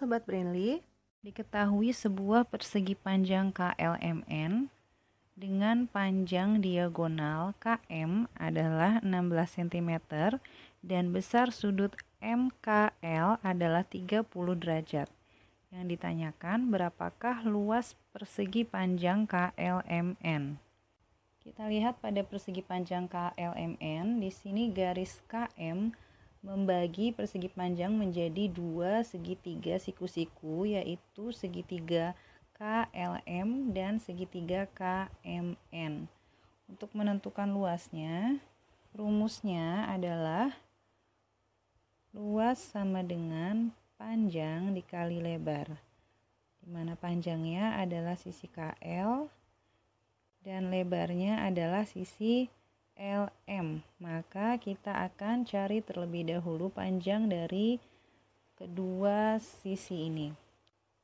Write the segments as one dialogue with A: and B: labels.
A: Sobat Brainly, diketahui sebuah persegi panjang KLMN dengan panjang diagonal KM adalah 16 cm dan besar sudut MKL adalah 30 derajat. Yang ditanyakan berapakah luas persegi panjang KLMN? Kita lihat pada persegi panjang KLMN, di sini garis KM membagi persegi panjang menjadi dua segitiga siku-siku yaitu segitiga KLM dan segitiga KMN. Untuk menentukan luasnya, rumusnya adalah luas sama dengan panjang dikali lebar. dimana panjangnya adalah sisi KL dan lebarnya adalah sisi LM. Maka kita akan cari terlebih dahulu panjang dari kedua sisi ini.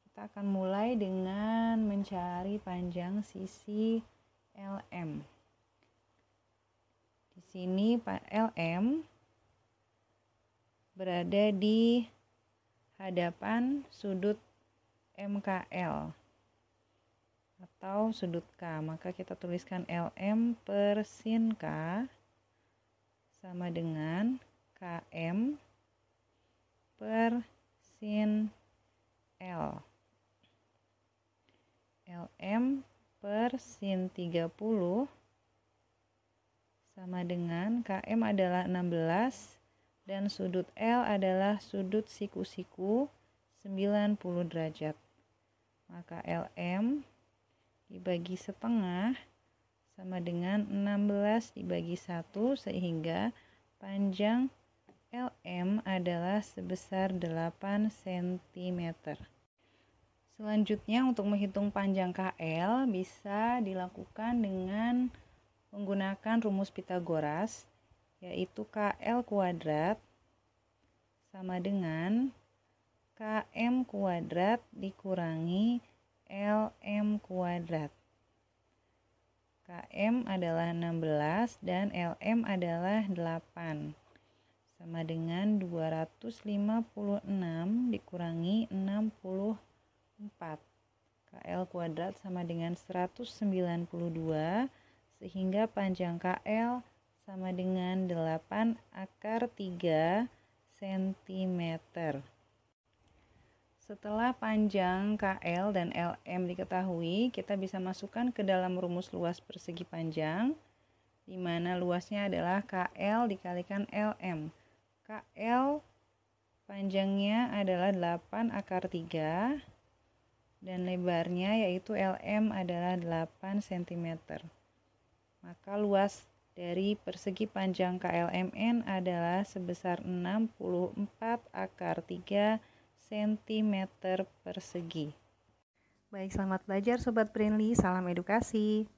A: Kita akan mulai dengan mencari panjang sisi LM. Di sini LM berada di hadapan sudut MKL atau sudut K. Maka kita tuliskan LM per sin K sama dengan KM per sin L. LM per sin 30 sama dengan KM adalah 16 dan sudut L adalah sudut siku-siku 90 derajat. Maka LM dibagi setengah sama dengan 16 dibagi 1 sehingga panjang LM adalah sebesar 8 cm. Selanjutnya untuk menghitung panjang KL bisa dilakukan dengan menggunakan rumus Pitagoras yaitu KL kuadrat sama dengan KM kuadrat dikurangi LM kuadrat. KM adalah 16 dan LM adalah 8. Sama dengan 256 dikurangi 64. KL kuadrat sama dengan 192 sehingga panjang KL sama dengan 8 akar 3 cm. Setelah panjang KL dan LM diketahui, kita bisa masukkan ke dalam rumus luas persegi panjang, di mana luasnya adalah KL dikalikan LM. KL panjangnya adalah 8 akar 3 dan lebarnya yaitu LM adalah 8 cm. Maka luas dari persegi panjang KLMN adalah sebesar 64 akar 3 cm persegi. Baik, selamat belajar Sobat Brainly. Salam edukasi.